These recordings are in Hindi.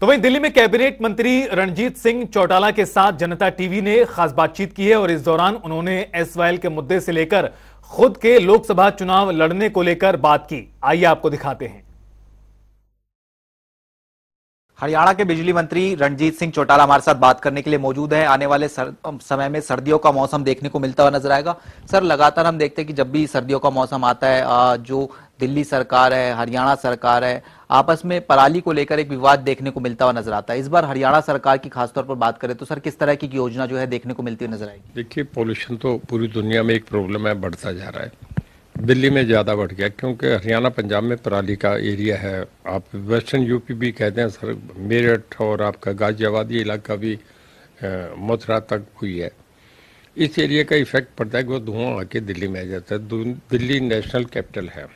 तो वहीं दिल्ली में कैबिनेट मंत्री रणजीत सिंह चौटाला के साथ जनता टीवी ने खास बातचीत की है और इस दौरान उन्होंने एस के मुद्दे से लेकर खुद के लोकसभा चुनाव लड़ने को लेकर बात की आइए आपको दिखाते हैं हरियाणा के बिजली मंत्री रणजीत सिंह चौटाला हमारे साथ बात करने के लिए मौजूद है आने वाले सर, समय में सर्दियों का मौसम देखने को मिलता हुआ नजर आएगा सर लगातार हम देखते हैं कि जब भी सर्दियों का मौसम आता है जो दिल्ली सरकार है हरियाणा सरकार है आपस में पराली को लेकर एक विवाद देखने को मिलता हुआ नजर आता है इस बार हरियाणा सरकार की खासतौर पर बात करें तो सर किस तरह की योजना जो है देखने को मिलती हुई नजर आएगी देखिए पॉल्यूशन तो पूरी दुनिया में एक प्रॉब्लम है बढ़ता जा रहा है दिल्ली में ज़्यादा बढ़ गया क्योंकि हरियाणा पंजाब में पराली का एरिया है आप वेस्टर्न यूपी भी कहते हैं सर मेरठ और आपका गाजियाबाद ये इलाका भी मथुरा तक हुई है इस एरिया का इफेक्ट पड़ता है कि वो धुआं आके दिल्ली में आ जाता है दिल्ली नेशनल कैपिटल है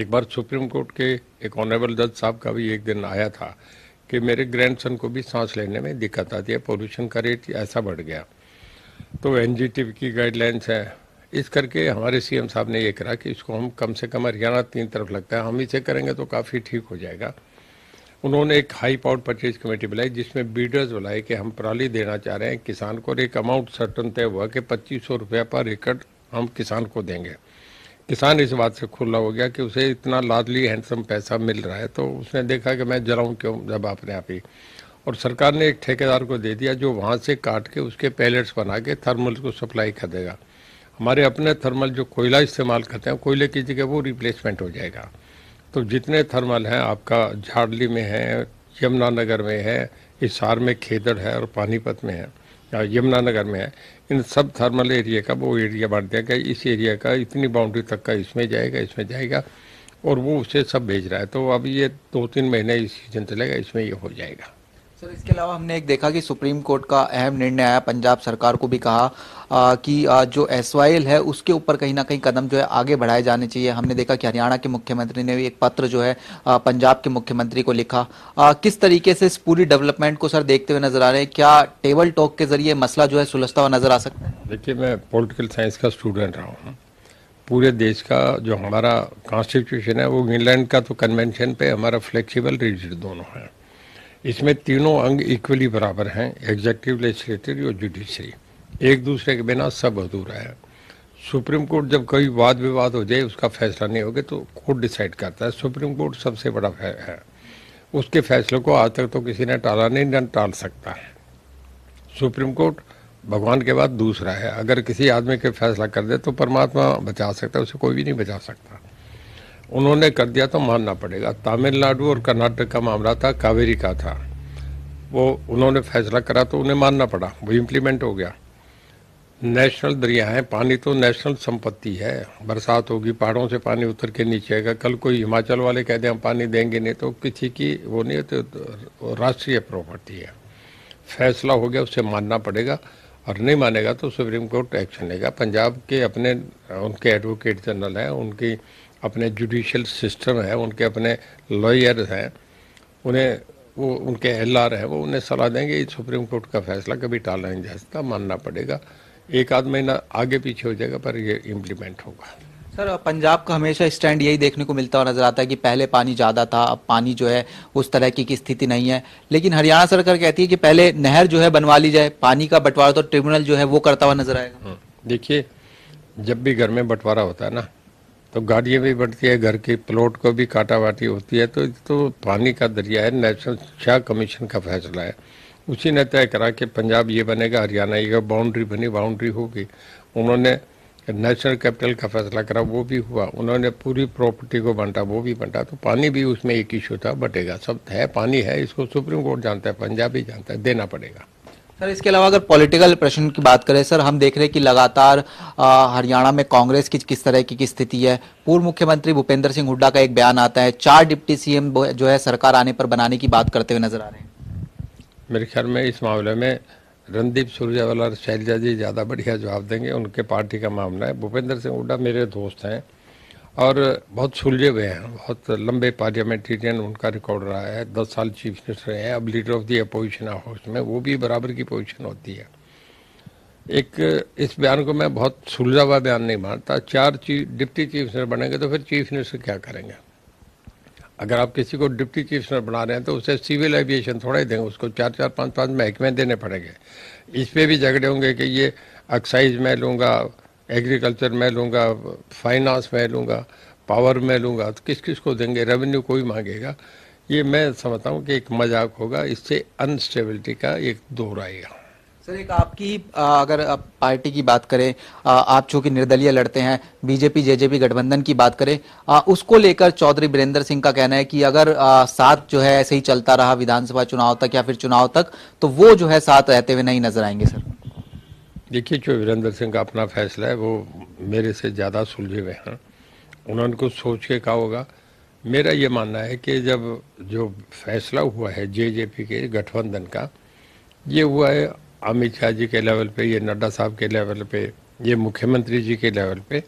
एक बार सुप्रीम कोर्ट के एक ऑनरेबल जज साहब का भी एक दिन आया था कि मेरे ग्रैंड को भी सांस लेने में दिक्कत आती है पोल्यूशन का रेट ऐसा बढ़ गया तो एन की गाइडलाइंस है इस करके हमारे सीएम साहब ने ये करा कि इसको हम कम से कम हरियाणा तीन तरफ लगता है हम इसे करेंगे तो काफ़ी ठीक हो जाएगा उन्होंने एक हाई पावर परचेज कमेटी बुलाई जिसमें बीडर्स बुलाए कि हम पराली देना चाह रहे हैं किसान को और एक अमाउंट सर्टन तय हुआ कि पच्चीस सौ रुपया पर रिकट हम किसान को देंगे किसान इस बात से खुला हो गया कि उसे इतना लादली हैंडसम पैसा मिल रहा है तो उसने देखा कि मैं जलाऊँ क्यों जब अपने आप ही और सरकार ने एक ठेकेदार को दे दिया जो वहाँ से काट के उसके पैलेट्स बना के थर्मल को सप्लाई कर देगा हमारे अपने थर्मल जो कोयला इस्तेमाल करते हैं कोयले की जगह वो रिप्लेसमेंट हो जाएगा तो जितने थर्मल हैं आपका झाड़ली में है यमुनानगर में है हिसार में खेदड़ है और पानीपत में है यमुनानगर में है इन सब थर्मल एरिया का वो एरिया बांट दिया गया इस एरिया का इतनी बाउंड्री तक का इसमें जाएगा इसमें जाएगा और वो उसे सब भेज रहा है तो अब ये दो तीन महीने इस सीजन चलेगा इसमें ये हो जाएगा सर इसके अलावा हमने एक देखा कि सुप्रीम कोर्ट का अहम निर्णय आया पंजाब सरकार को भी कहा आ, कि आ, जो एस है उसके ऊपर कहीं ना कहीं कदम जो है आगे बढ़ाए जाने चाहिए हमने देखा कि हरियाणा के मुख्यमंत्री ने भी एक पत्र जो है आ, पंजाब के मुख्यमंत्री को लिखा आ, किस तरीके से इस पूरी डेवलपमेंट को सर देखते हुए नजर आ रहे हैं क्या टेबल टॉक के जरिए मसला जो है सुलझता हुआ नजर आ सकता है देखिए मैं पोलिटिकल साइंस का स्टूडेंट रहा हूँ पूरे देश का जो हमारा कॉन्स्टिट्यूशन है वो इंग्लैंड का तो कन्वेंशन पे हमारा फ्लेक्सीबल रिजिड दोनों है इसमें तीनों अंग इक्वली बराबर हैं एग्जेक्टिव लेजिस्लेटिव और जुडिशरी एक दूसरे के बिना सब अधूरा है सुप्रीम कोर्ट जब कोई वाद विवाद हो जाए उसका फैसला नहीं होगा तो कोर्ट डिसाइड करता है सुप्रीम कोर्ट सबसे बड़ा है उसके फैसले को आज तक तो किसी ने टाला नहीं न टाल सकता है सुप्रीम कोर्ट भगवान के बाद दूसरा है अगर किसी आदमी के फैसला कर दे तो परमात्मा बचा सकता है उसे कोई भी नहीं बचा सकता उन्होंने कर दिया तो मानना पड़ेगा तमिलनाडु और कर्नाटक का मामला था कावेरी का था वो उन्होंने फैसला करा तो उन्हें मानना पड़ा वो इम्प्लीमेंट हो गया नेशनल दरिया है पानी तो नेशनल संपत्ति है बरसात होगी पहाड़ों से पानी उतर के नीचे आएगा कल कोई हिमाचल वाले कह दें हम पानी देंगे नहीं तो किसी की वो नहीं तो, तो राष्ट्रीय प्रॉपर्टी है फैसला हो गया उसे मानना पड़ेगा और नहीं मानेगा तो सुप्रीम कोर्ट एक्शन लेगा पंजाब के अपने उनके एडवोकेट जनरल हैं उनकी अपने जुडिशल सिस्टम है उनके अपने लॉयर हैं उन्हें वो उनके एल आर हैं वो उन्हें सलाह देंगे सुप्रीम कोर्ट का फैसला कभी टाला नहीं जा सकता मानना पड़ेगा एक आध महीना आगे पीछे हो जाएगा पर ये इम्प्लीमेंट होगा सर पंजाब का हमेशा स्टैंड यही देखने को मिलता हुआ नजर आता है कि पहले पानी ज़्यादा था अब पानी जो है उस तरह की, की स्थिति नहीं है लेकिन हरियाणा सरकार कहती है कि पहले नहर जो है बनवा ली जाए पानी का बंटवारा तो ट्रिब्यूनल जो है वो करता हुआ नजर आएगा हाँ, देखिए जब भी घर में बंटवारा होता है ना तो गाड़ियाँ भी बढ़ती है घर के प्लॉट को भी काटा वाटी होती है तो तो पानी का दरिया है नेशनल शिक्षा कमीशन का फैसला है उसी ने तय करा कि पंजाब ये बनेगा हरियाणा ये बाउंड्री बनी बाउंड्री होगी उन्होंने नेशनल कैपिटल का फैसला करा वो भी हुआ उन्होंने पूरी प्रॉपर्टी को बांटा वो भी बांटा तो पानी भी उसमें एक इशू था बटेगा सब है पानी है इसको सुप्रीम कोर्ट जानता है पंजाब भी जानता है देना पड़ेगा सर इसके अलावा अगर पॉलिटिकल प्रश्न की बात करें सर हम देख रहे हैं कि लगातार हरियाणा में कांग्रेस की किस तरह की, स्थिति है पूर्व मुख्यमंत्री भूपेंद्र सिंह हुड्डा का एक बयान आता है चार डिप्टी सीएम जो है सरकार आने पर बनाने की बात करते हुए नजर आ रहे हैं मेरे ख्याल में इस मामले में रणदीप सुरजेवाला और शैलजा जी ज़्यादा बढ़िया जवाब देंगे उनके पार्टी का मामला है भूपेंद्र सिंह हुड्डा मेरे दोस्त हैं और बहुत सुलझे हुए हैं बहुत लंबे पार्लियामेंटेरियन उनका रिकॉर्ड रहा है दस साल चीफ मिनिस्टर रहे हैं अब leader of the opposition house में वो भी बराबर की पोजिशन होती है एक इस बयान को मैं बहुत सुलझा हुआ बयान नहीं मानता चार चीफ डिप्टी चीफ मिनिस्टर बनेंगे तो फिर चीफ मिनिस्टर क्या करेंगे अगर आप किसी को डिप्टी चीफ मिनिस्टर बना रहे हैं तो उसे सिविल एविएशन थोड़ा ही देंगे उसको चार चार पाँच पाँच महकमे देने पड़ेंगे इस पर भी झगड़े होंगे कि ये एक्साइज मैं लूँगा एग्रीकल्चर में लूँगा फाइनेंस में लूँगा पावर में लूँगा तो किस किस को देंगे रेवेन्यू कोई मांगेगा ये मैं समझता हूँ कि एक मजाक होगा इससे अनस्टेबिलिटी का एक दौर आएगा सर एक आपकी अगर आप पार्टी की बात करें आप चूंकि निर्दलीय लड़ते हैं बीजेपी जेजेपी गठबंधन की बात करें उसको लेकर चौधरी बीरेंद्र सिंह का कहना है कि अगर साथ जो है ऐसे ही चलता रहा विधानसभा चुनाव तक या फिर चुनाव तक तो वो जो है साथ रहते हुए नहीं नजर आएंगे सर देखिए जो वीरेंद्र सिंह का अपना फैसला है वो मेरे से ज़्यादा सुलझे हुए हैं उन्होंने कुछ सोच के कहा होगा मेरा ये मानना है कि जब जो फैसला हुआ है जे जे पी के गठबंधन का ये हुआ है अमित शाह जी के लेवल पे ये नड्डा साहब के लेवल पे ये मुख्यमंत्री जी के लेवल पे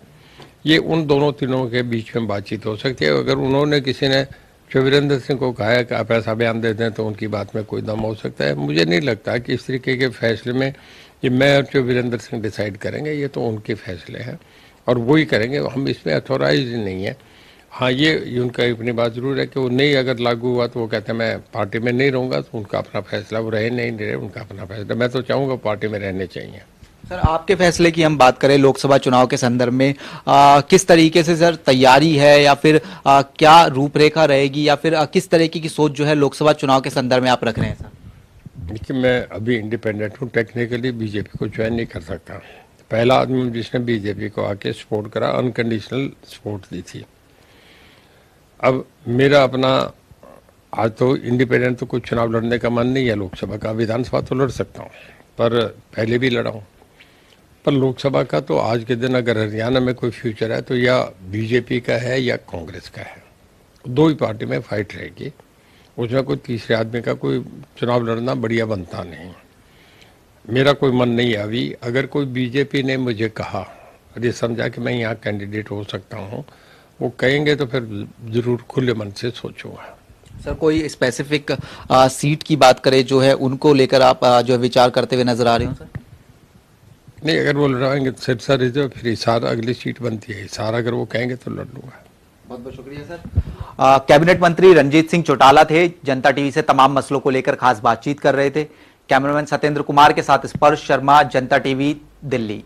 ये उन दोनों तीनों के बीच में बातचीत हो सकती है अगर उन्होंने किसी ने जो वीरेंद्र सिंह को कहा है कि आप ऐसा बयान दे दें तो उनकी बात में कोई दम हो सकता है मुझे नहीं लगता कि इस तरीके के फैसले में ये मैं और जो वीरेंद्र सिंह डिसाइड करेंगे ये तो उनके फैसले हैं और वही करेंगे हम इसमें अथोराइज नहीं है हाँ ये उनका अपनी बात जरूर है कि वो नहीं अगर लागू हुआ तो वो कहते हैं मैं पार्टी में नहीं रहूँगा तो उनका अपना फैसला वो रहे नहीं रहे उनका अपना फैसला मैं तो चाहूँगा पार्टी में रहने चाहिए सर आपके फैसले की हम बात करें लोकसभा चुनाव के संदर्भ में आ, किस तरीके से सर तैयारी है या फिर आ, क्या रूपरेखा रहेगी या फिर आ, किस तरीके की सोच जो है लोकसभा चुनाव के संदर्भ में आप रख रहे हैं सर देखिए मैं अभी इंडिपेंडेंट हूँ टेक्निकली बीजेपी को ज्वाइन नहीं कर सकता पहला आदमी जिसने बीजेपी को आके सपोर्ट करा अनकंडीशनल सपोर्ट दी थी अब मेरा अपना आज तो इंडिपेंडेंट तो कोई चुनाव लड़ने का मन नहीं है लोकसभा का विधानसभा तो लड़ सकता हूँ पर पहले भी लड़ा हूँ पर लोकसभा का तो आज के दिन अगर हरियाणा में कोई फ्यूचर है तो या बीजेपी का है या कांग्रेस का है दो ही पार्टी में फाइट रहेगी उसमें कोई तीसरे आदमी का कोई चुनाव लड़ना बढ़िया बनता नहीं मेरा कोई मन नहीं अभी अगर कोई बीजेपी ने मुझे कहा और ये समझा कि मैं यहाँ कैंडिडेट हो सकता हूँ वो कहेंगे तो फिर ज़रूर खुले मन से सोचूंगा सर कोई स्पेसिफिक सीट की बात करें जो है उनको लेकर आप आ, जो है विचार करते हुए नजर आ रहे हो सर नहीं अगर वो लड़ाएंगे तो सिरसा रिजर्व फिर हिसार अगली सीट बनती है हिसार अगर वो कहेंगे तो लड़ लूँगा बहुत बहुत शुक्रिया सर कैबिनेट मंत्री रंजीत सिंह चौटाला थे जनता टीवी से तमाम मसलों को लेकर खास बातचीत कर रहे थे कैमरामैन सत्येंद्र कुमार के साथ स्पर्श शर्मा जनता टीवी दिल्ली